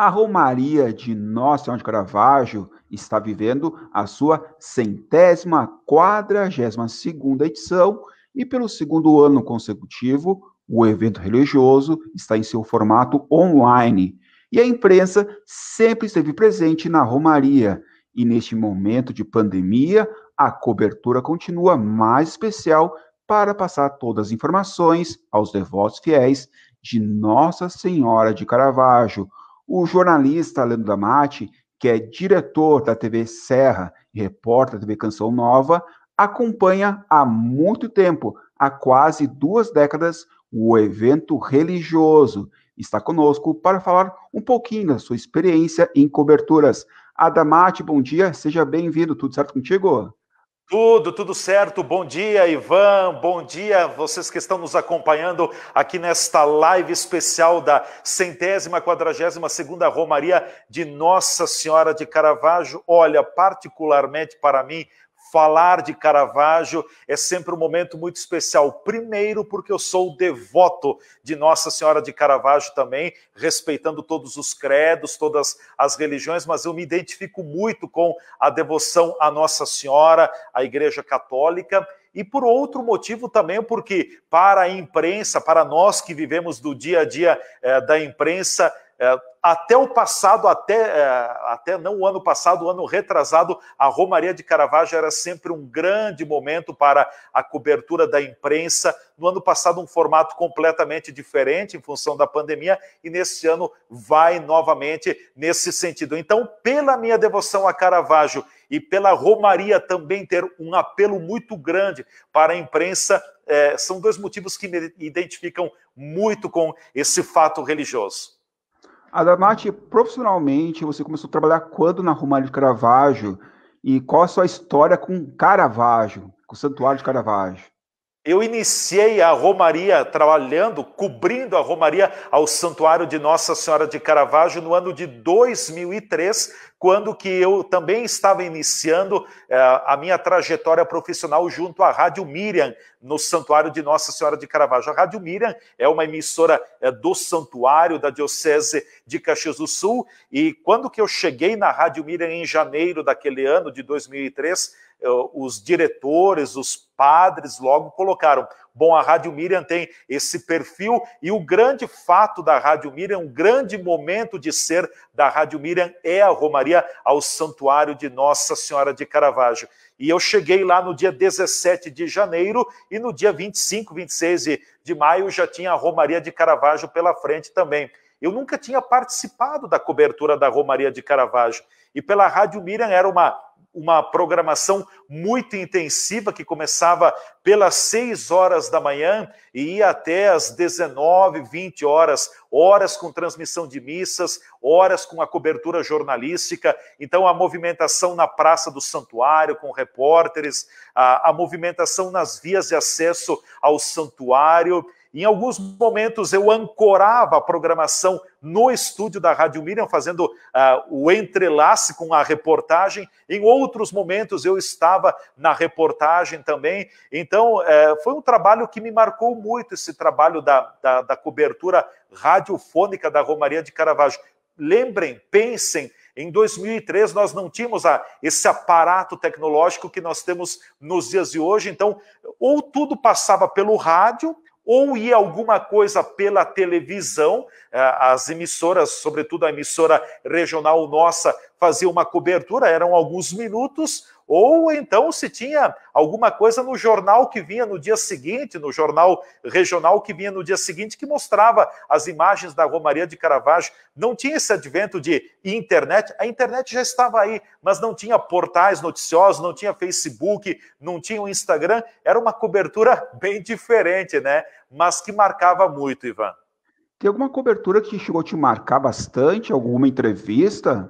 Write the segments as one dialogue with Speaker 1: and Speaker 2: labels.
Speaker 1: A Romaria de Nossa Senhora de Caravaggio está vivendo a sua centésima quadragésima segunda edição e pelo segundo ano consecutivo o evento religioso está em seu formato online e a imprensa sempre esteve presente na Romaria e neste momento de pandemia a cobertura continua mais especial para passar todas as informações aos devotos fiéis de Nossa Senhora de Caravaggio o jornalista Leandro Damati, que é diretor da TV Serra e repórter da TV Canção Nova, acompanha há muito tempo, há quase duas décadas, o evento religioso. Está conosco para falar um pouquinho da sua experiência em coberturas. Adamate, bom dia, seja bem-vindo. Tudo certo contigo?
Speaker 2: Tudo, tudo certo. Bom dia, Ivan. Bom dia, vocês que estão nos acompanhando aqui nesta live especial da centésima, quadragésima segunda Romaria de Nossa Senhora de Caravaggio. Olha, particularmente para mim, falar de Caravaggio é sempre um momento muito especial. Primeiro, porque eu sou devoto de Nossa Senhora de Caravaggio também, respeitando todos os credos, todas as religiões, mas eu me identifico muito com a devoção à Nossa Senhora, à Igreja Católica. E por outro motivo também, porque para a imprensa, para nós que vivemos do dia a dia eh, da imprensa, é, até o passado, até, é, até não o ano passado, o ano retrasado, a Romaria de Caravaggio era sempre um grande momento para a cobertura da imprensa. No ano passado, um formato completamente diferente em função da pandemia, e neste ano vai novamente nesse sentido. Então, pela minha devoção a Caravaggio e pela Romaria também ter um apelo muito grande para a imprensa, é, são dois motivos que me identificam muito com esse fato religioso.
Speaker 1: A Damate, profissionalmente, você começou a trabalhar quando na Romário de Caravaggio? E qual a sua história com Caravaggio, com o Santuário de Caravaggio?
Speaker 2: Eu iniciei a Romaria trabalhando, cobrindo a Romaria ao Santuário de Nossa Senhora de Caravaggio no ano de 2003, quando que eu também estava iniciando eh, a minha trajetória profissional junto à Rádio Miriam, no Santuário de Nossa Senhora de Caravaggio. A Rádio Miriam é uma emissora eh, do Santuário da Diocese de Caxias do Sul, e quando que eu cheguei na Rádio Miriam em janeiro daquele ano, de 2003, eh, os diretores, os padres logo colocaram Bom, a Rádio Miriam tem esse perfil e o grande fato da Rádio Miriam, um grande momento de ser da Rádio Miriam é a Romaria ao Santuário de Nossa Senhora de Caravaggio. E eu cheguei lá no dia 17 de janeiro e no dia 25, 26 de maio já tinha a Romaria de Caravaggio pela frente também. Eu nunca tinha participado da cobertura da Romaria de Caravaggio. E pela Rádio Miriam era uma uma programação muito intensiva que começava pelas 6 horas da manhã e ia até as 19, 20 horas, horas com transmissão de missas, horas com a cobertura jornalística. Então, a movimentação na Praça do Santuário, com repórteres, a, a movimentação nas vias de acesso ao santuário. Em alguns momentos eu ancorava a programação no estúdio da Rádio Miriam, fazendo uh, o entrelace com a reportagem. Em outros momentos eu estava na reportagem também. Então uh, foi um trabalho que me marcou muito, esse trabalho da, da, da cobertura radiofônica da Romaria de Caravaggio. Lembrem, pensem, em 2003, nós não tínhamos a, esse aparato tecnológico que nós temos nos dias de hoje. Então, ou tudo passava pelo rádio, ou ia alguma coisa pela televisão, eh, as emissoras, sobretudo a emissora regional nossa, fazia uma cobertura, eram alguns minutos, ou então se tinha alguma coisa no jornal que vinha no dia seguinte, no jornal regional que vinha no dia seguinte, que mostrava as imagens da Romaria de Caravaggio. Não tinha esse advento de internet, a internet já estava aí, mas não tinha portais noticiosos, não tinha Facebook, não tinha o Instagram, era uma cobertura bem diferente, né? Mas que marcava muito, Ivan.
Speaker 1: Tem alguma cobertura que chegou a te marcar bastante? Alguma entrevista?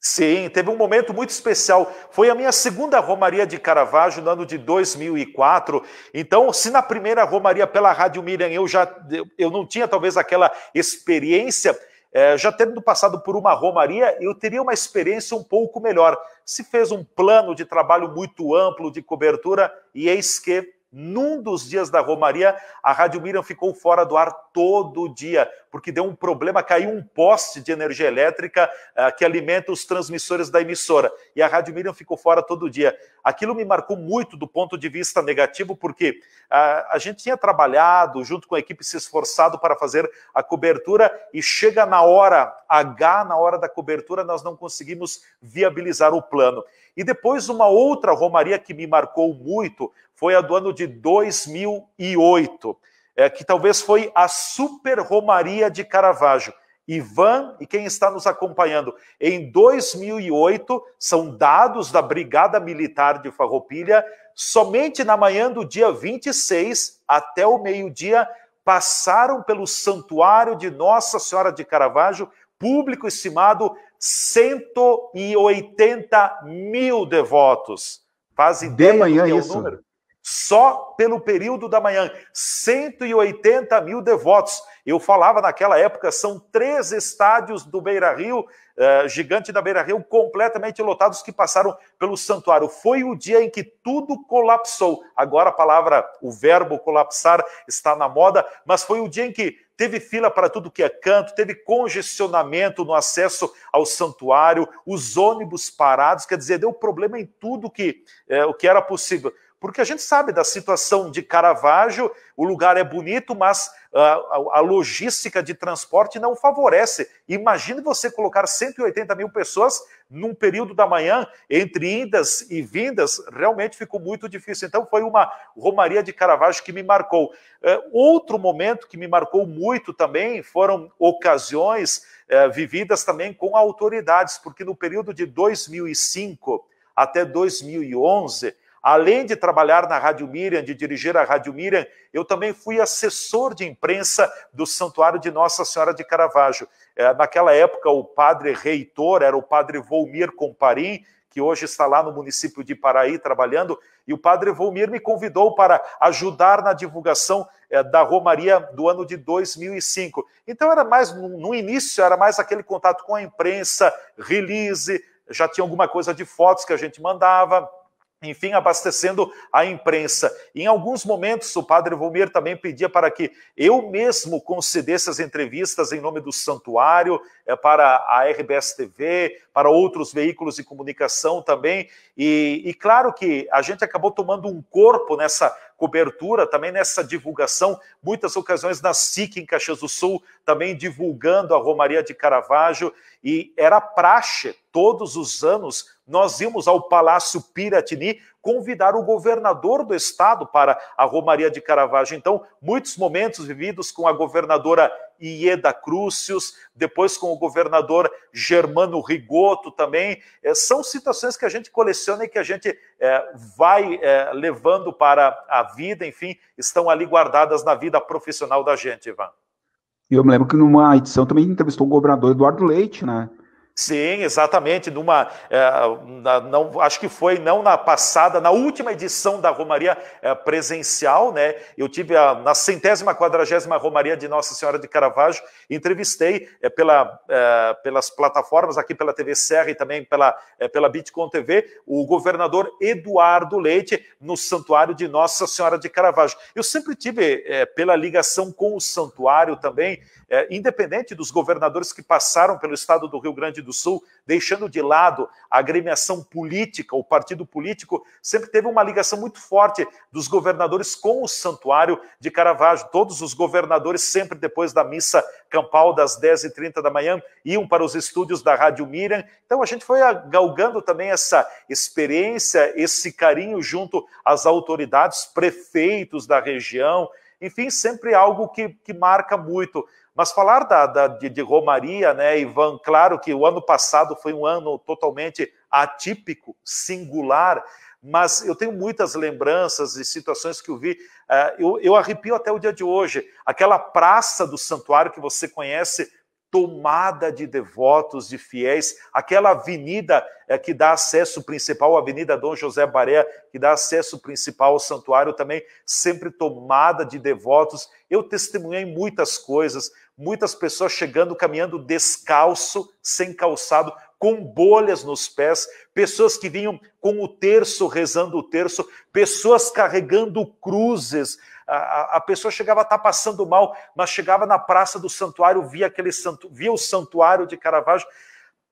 Speaker 2: Sim, teve um momento muito especial. Foi a minha segunda Romaria de Caravaggio no ano de 2004. Então, se na primeira Romaria pela Rádio Miriam eu já eu não tinha talvez aquela experiência, é, já tendo passado por uma Romaria, eu teria uma experiência um pouco melhor. Se fez um plano de trabalho muito amplo de cobertura e eis que num dos dias da Romaria, a Rádio Miriam ficou fora do ar todo dia, porque deu um problema, caiu um poste de energia elétrica uh, que alimenta os transmissores da emissora. E a Rádio Miriam ficou fora todo dia. Aquilo me marcou muito do ponto de vista negativo, porque uh, a gente tinha trabalhado junto com a equipe, se esforçado para fazer a cobertura, e chega na hora H, na hora da cobertura, nós não conseguimos viabilizar o plano. E depois, uma outra Romaria que me marcou muito foi a do ano de 2008, é, que talvez foi a Super Romaria de Caravaggio. Ivan e quem está nos acompanhando, em 2008, são dados da Brigada Militar de Farroupilha, somente na manhã do dia 26 até o meio-dia, passaram pelo santuário de Nossa Senhora de Caravaggio, público estimado 180 mil devotos. Fazem de manhã é isso. Número? só pelo período da manhã. 180 mil devotos. Eu falava naquela época, são três estádios do Beira Rio, uh, gigante da Beira Rio, completamente lotados que passaram pelo santuário. Foi o dia em que tudo colapsou. Agora a palavra, o verbo colapsar, está na moda, mas foi o dia em que teve fila para tudo que é canto, teve congestionamento no acesso ao santuário, os ônibus parados, quer dizer, deu problema em tudo que, é, o que era possível porque a gente sabe da situação de Caravaggio, o lugar é bonito, mas ah, a, a logística de transporte não favorece. Imagine você colocar 180 mil pessoas num período da manhã, entre indas e vindas, realmente ficou muito difícil. Então, foi uma Romaria de Caravaggio que me marcou. Eh, outro momento que me marcou muito também foram ocasiões eh, vividas também com autoridades, porque no período de 2005 até 2011 Além de trabalhar na Rádio Miriam, de dirigir a Rádio Miriam, eu também fui assessor de imprensa do Santuário de Nossa Senhora de Caravaggio. É, naquela época, o padre reitor era o padre Volmir Comparim, que hoje está lá no município de Paraí trabalhando, e o padre Volmir me convidou para ajudar na divulgação é, da Romaria do ano de 2005. Então era mais, no início, era mais aquele contato com a imprensa, release, já tinha alguma coisa de fotos que a gente mandava, enfim, abastecendo a imprensa. Em alguns momentos, o padre Volmir também pedia para que eu mesmo concedesse as entrevistas em nome do santuário, eh, para a RBS TV, para outros veículos de comunicação também. E, e claro que a gente acabou tomando um corpo nessa cobertura, também nessa divulgação, muitas ocasiões na SIC em Caxias do Sul, também divulgando a Romaria de Caravaggio, e era praxe todos os anos nós íamos ao Palácio Piratini convidar o governador do estado para a Romaria de Caravaggio. Então, muitos momentos vividos com a governadora Ieda Crucius, depois com o governador Germano Rigoto também. É, são situações que a gente coleciona e que a gente é, vai é, levando para a vida, enfim, estão ali guardadas na vida profissional da gente, Ivan.
Speaker 1: E eu me lembro que numa edição também entrevistou o governador Eduardo Leite, né?
Speaker 2: Sim, exatamente. Numa, é, não, acho que foi não na passada, na última edição da Romaria é, presencial, né? Eu tive a, na centésima quadragésima Romaria de Nossa Senhora de Caravaggio, entrevistei é, pela, é, pelas plataformas aqui pela TV Serra e também pela é, pela Bitcoin TV o governador Eduardo Leite no Santuário de Nossa Senhora de Caravaggio. Eu sempre tive é, pela ligação com o santuário também, independente dos governadores que passaram pelo Estado do Rio Grande do do Sul, deixando de lado a agremiação política, o partido político, sempre teve uma ligação muito forte dos governadores com o Santuário de Caravaggio. Todos os governadores, sempre depois da missa campal das 10h30 da manhã, iam para os estúdios da Rádio Miriam. Então a gente foi galgando também essa experiência, esse carinho junto às autoridades, prefeitos da região enfim, sempre algo que, que marca muito. Mas falar da, da, de, de, Romaria, né, Ivan, claro que o ano passado foi um ano totalmente atípico, singular, mas eu tenho muitas lembranças e situações que eu vi. Uh, eu, eu arrepio até o dia de hoje. Aquela praça do santuário que você conhece tomada de devotos, de fiéis, aquela avenida é, que dá acesso principal, a Avenida Dom José Baré, que dá acesso principal ao santuário também, sempre tomada de devotos. Eu testemunhei muitas coisas, muitas pessoas chegando, caminhando descalço, sem calçado, com bolhas nos pés, pessoas que vinham com o terço rezando o terço, pessoas carregando cruzes, a, a pessoa chegava a estar tá passando mal, mas chegava na praça do santuário, via aquele santu, via o santuário de Caravaggio,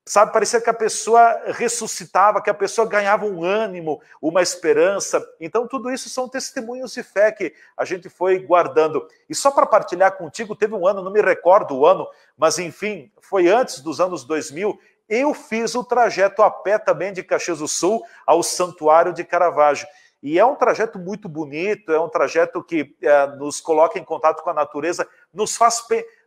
Speaker 2: sabe? Parecia que a pessoa ressuscitava, que a pessoa ganhava um ânimo, uma esperança. Então, tudo isso são testemunhos de fé que a gente foi guardando. E só para partilhar contigo, teve um ano, não me recordo o ano, mas enfim, foi antes dos anos 2000. Eu fiz o trajeto a pé também de Caxias do Sul ao Santuário de Caravaggio. E é um trajeto muito bonito, é um trajeto que é, nos coloca em contato com a natureza, nos faz,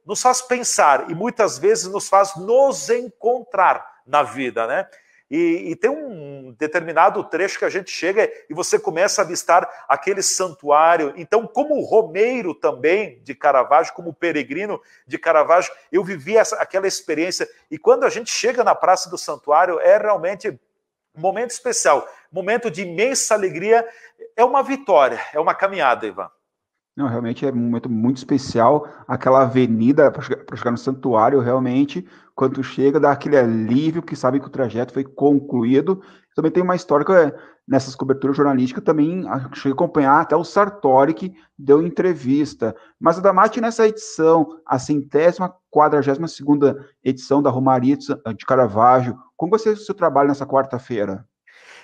Speaker 2: nos faz pensar e muitas vezes nos faz nos encontrar na vida, né? E, e, tem um determinado trecho que a gente chega e você começa a avistar aquele santuário. Então, como romeiro também de Caravaggio, como peregrino de Caravaggio, eu vivi essa, aquela experiência. E quando a gente chega na Praça do Santuário, é realmente momento especial, momento de imensa alegria. É uma vitória, é uma caminhada, Ivan.
Speaker 1: Não, realmente é um momento muito especial. Aquela avenida para chegar, no santuário, realmente, quando chega, dá aquele alívio que sabe que o trajeto foi concluído. Também tem uma história que é, nessas coberturas jornalísticas também cheguei a acompanhar até o Sartori que deu entrevista. Mas a Damati, nessa edição, a centésima, quadragésima segunda edição da Romaria de Caravaggio, como vai ser o seu trabalho nessa quarta-feira?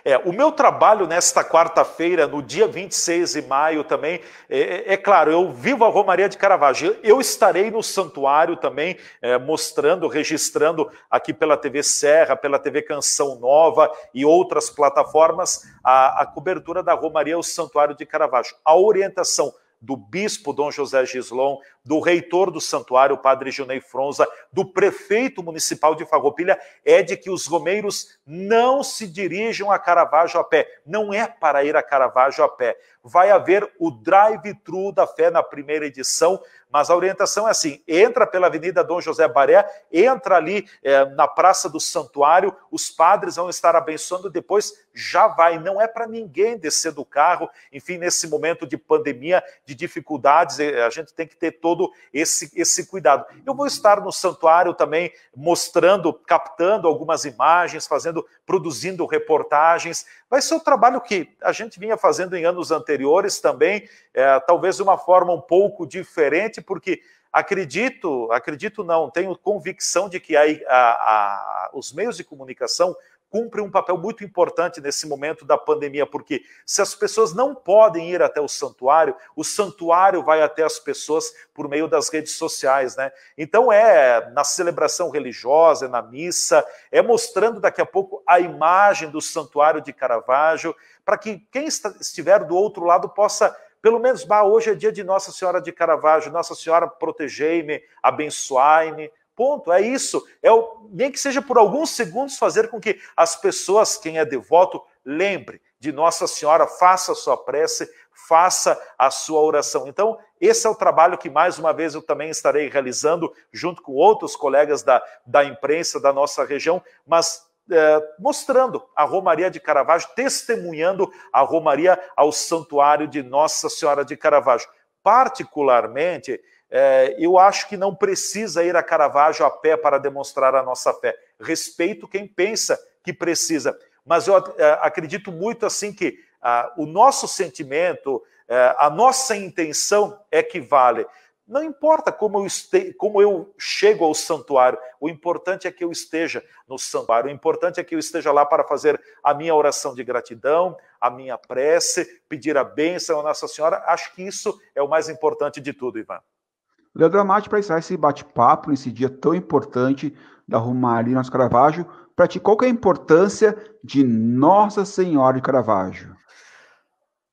Speaker 2: É, o meu trabalho nesta quarta-feira, no dia 26 de maio também, é, é, é, claro, eu vivo a Romaria de Caravaggio. Eu estarei no santuário também, é, mostrando, registrando aqui pela TV Serra, pela TV Canção Nova e outras plataformas, a, a cobertura da Romaria, o Santuário de Caravaggio. A orientação do bispo Dom José Gislon, do reitor do santuário, padre Junei Fronza, do prefeito municipal de Fagopilha, é de que os romeiros não se dirijam a Caravaggio a pé. Não é para ir a Caravaggio a pé. Vai haver o drive-thru da fé na primeira edição, mas a orientação é assim: entra pela Avenida Dom José Baré, entra ali é, na Praça do Santuário, os padres vão estar abençoando, depois já vai. Não é para ninguém descer do carro, enfim, nesse momento de pandemia, de dificuldades, é, a gente tem que ter todo esse, esse cuidado. Eu vou estar no santuário também mostrando, captando algumas imagens, fazendo, produzindo reportagens. Vai ser o um trabalho que a gente vinha fazendo em anos anteriores também, é, talvez de uma forma um pouco diferente, porque acredito, acredito não, tenho convicção de que a, a, a, os meios de comunicação cumprem um papel muito importante nesse momento da pandemia, porque se as pessoas não podem ir até o santuário, o santuário vai até as pessoas por meio das redes sociais, né? Então é na celebração religiosa, é na missa, é mostrando daqui a pouco a imagem do santuário de Caravaggio, para que quem estiver do outro lado possa pelo menos, bah, hoje é dia de Nossa Senhora de Caravaggio, Nossa Senhora, protegei-me, abençoai-me. Ponto, é isso. É o, nem que seja por alguns segundos fazer com que as pessoas, quem é devoto, lembre de Nossa Senhora, faça a sua prece, faça a sua oração. Então, esse é o trabalho que, mais uma vez, eu também estarei realizando junto com outros colegas da, da imprensa da nossa região, mas é, mostrando a Romaria de Caravaggio, testemunhando a Romaria ao Santuário de Nossa Senhora de Caravaggio. Particularmente, é, eu acho que não precisa ir a Caravaggio a pé para demonstrar a nossa fé. Respeito quem pensa que precisa, mas eu é, acredito muito assim que ah, o nosso sentimento, é, a nossa intenção é que vale. Não importa como eu, este... como eu chego ao santuário, o importante é que eu esteja no santuário, o importante é que eu esteja lá para fazer a minha oração de gratidão, a minha prece, pedir a bênção à Nossa Senhora. Acho que isso é o mais importante de tudo, Ivan.
Speaker 1: Leandro Amati, para encerrar esse bate-papo, nesse dia tão importante da Romaria Nosso Caravaggio, para ti, qual é a importância de Nossa Senhora de Caravaggio?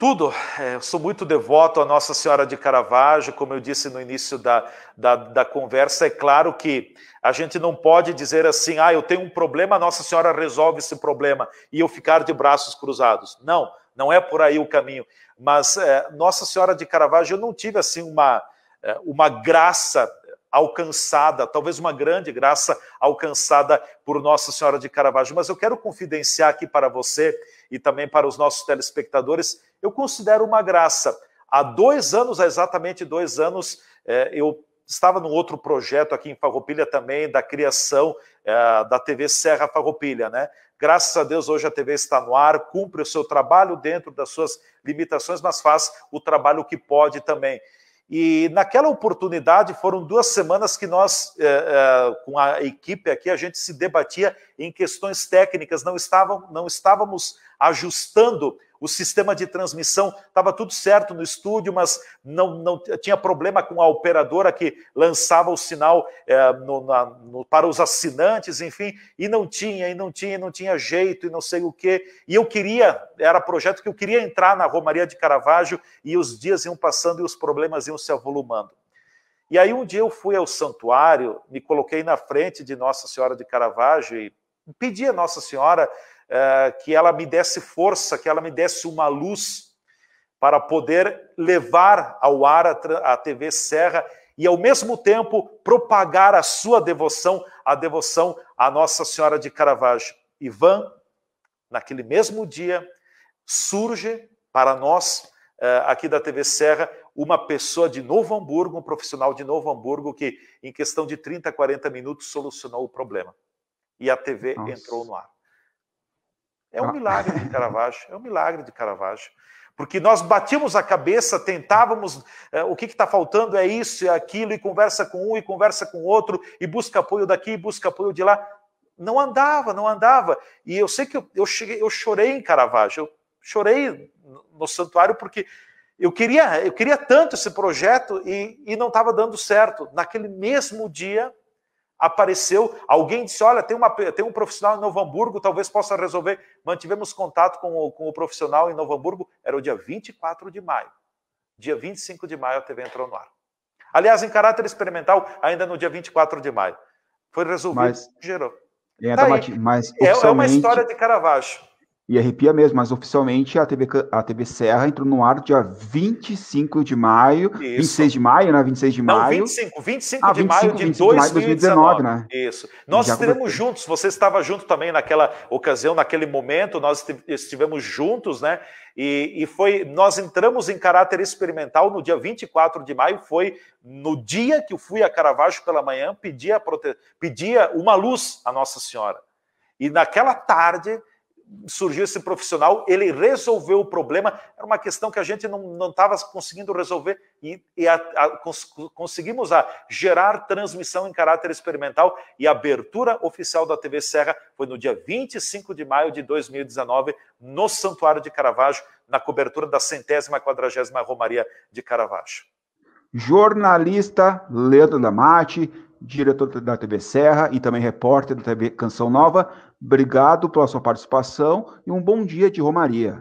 Speaker 2: Tudo, é, sou muito devoto à Nossa Senhora de Caravaggio, como eu disse no início da, da, da, conversa, é claro que a gente não pode dizer assim, ah, eu tenho um problema, Nossa Senhora resolve esse problema, e eu ficar de braços cruzados. Não, não é por aí o caminho. Mas é, Nossa Senhora de Caravaggio, eu não tive assim uma, é, uma graça alcançada, talvez uma grande graça alcançada por Nossa Senhora de Caravaggio. Mas eu quero confidenciar aqui para você e também para os nossos telespectadores, eu considero uma graça. Há dois anos, há exatamente dois anos, é, eu estava num outro projeto aqui em Farroupilha também, da criação é, da TV Serra Farroupilha, né? Graças a Deus, hoje a TV está no ar, cumpre o seu trabalho dentro das suas limitações, mas faz o trabalho que pode também. E naquela oportunidade foram duas semanas que nós, eh, eh, com a equipe aqui, a gente se debatia em questões técnicas, não, estavam, não estávamos ajustando o sistema de transmissão estava tudo certo no estúdio, mas não, não tinha problema com a operadora que lançava o sinal é, no, na, no, para os assinantes, enfim, e não tinha, e não tinha, e não tinha jeito, e não sei o quê. E eu queria, era projeto que eu queria entrar na Romaria de Caravaggio, e os dias iam passando e os problemas iam se avolumando. E aí um dia eu fui ao santuário, me coloquei na frente de Nossa Senhora de Caravaggio e pedi a Nossa Senhora eh, que ela me desse força, que ela me desse uma luz para poder levar ao ar a, TV Serra e, ao mesmo tempo, propagar a sua devoção, a devoção à Nossa Senhora de Caravaggio. Ivan, naquele mesmo dia, surge para nós, eh, aqui da TV Serra, uma pessoa de Novo Hamburgo, um profissional de Novo Hamburgo, que em questão de 30, 40 minutos solucionou o problema. E a TV Nossa. entrou no ar. É um ah. milagre de Caravaggio, é um milagre de Caravaggio. Porque nós batíamos a cabeça, tentávamos, eh, o que está faltando é isso, é aquilo, e conversa com um, e conversa com outro, e busca apoio daqui, e busca apoio de lá. Não andava, não andava. E eu sei que eu, eu, cheguei, eu chorei em Caravaggio, eu chorei no santuário porque eu queria, eu queria tanto esse projeto e, e não estava dando certo. Naquele mesmo dia, apareceu, alguém disse: Olha, tem, uma, tem um profissional em Novo Hamburgo, talvez possa resolver. Mantivemos contato com o, com o profissional em Novo Hamburgo, era o dia 24 de maio. Dia 25 de maio a TV entrou no ar. Aliás, em caráter experimental, ainda no dia 24 de maio. Foi resolvido, mas, gerou.
Speaker 1: É, tá mas, é, é uma história de
Speaker 2: Caravaggio.
Speaker 1: E arrepia mesmo, mas oficialmente a TV, a TV Serra entrou no ar dia 25 de maio, Isso. 26 de maio, né? 26 de Não, maio. 25,
Speaker 2: 25 ah, de maio de 25 2019, 2019, né? Isso. Nós Já estivemos conversei. juntos, você estava junto também naquela ocasião, naquele momento, nós estivemos juntos, né? E, e foi, nós entramos em caráter experimental no dia 24 de maio, foi no dia que eu fui a Caravaggio pela manhã, pedia, prote... pedia uma luz à Nossa Senhora. E naquela tarde surgiu esse profissional, ele resolveu o problema. Era uma questão que a gente não estava conseguindo resolver e, e a, a, cons, conseguimos a, gerar transmissão em caráter experimental. E a abertura oficial da TV Serra foi no dia 25 de maio de 2019, no Santuário de Caravaggio, na cobertura da centésima quadragésima Romaria de Caravaggio.
Speaker 1: Jornalista Leandro Damati, diretor da TV Serra e também repórter da TV Canção Nova. Obrigado pela sua participação e um bom dia de Romaria.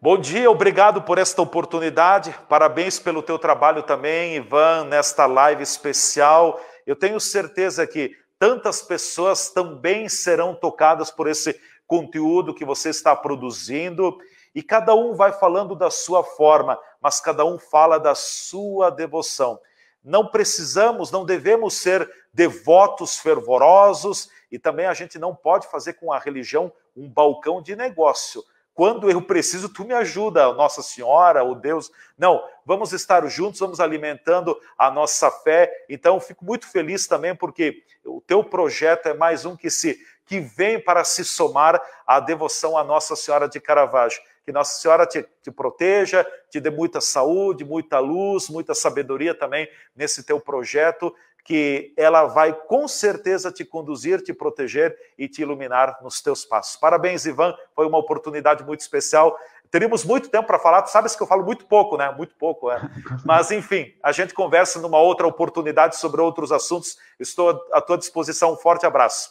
Speaker 2: Bom dia, obrigado por esta oportunidade. Parabéns pelo teu trabalho também, Ivan, nesta live especial. Eu tenho certeza que tantas pessoas também serão tocadas por esse conteúdo que você está produzindo e cada um vai falando da sua forma, mas cada um fala da sua devoção não precisamos, não devemos ser devotos fervorosos e também a gente não pode fazer com a religião um balcão de negócio. Quando eu preciso, tu me ajuda, Nossa Senhora, o Deus. Não, vamos estar juntos, vamos alimentando a nossa fé. Então, fico muito feliz também porque o teu projeto é mais um que se que vem para se somar à devoção à Nossa Senhora de Caravaggio. Que Nossa Senhora te, te proteja, te dê muita saúde, muita luz, muita sabedoria também nesse teu projeto que ela vai com certeza te conduzir, te proteger e te iluminar nos teus passos. Parabéns, Ivan, foi uma oportunidade muito especial. Teríamos muito tempo para falar, tu sabes que eu falo muito pouco, né? Muito pouco, é. Mas, enfim, a gente conversa numa outra oportunidade sobre outros assuntos. Estou à tua disposição. Um forte abraço.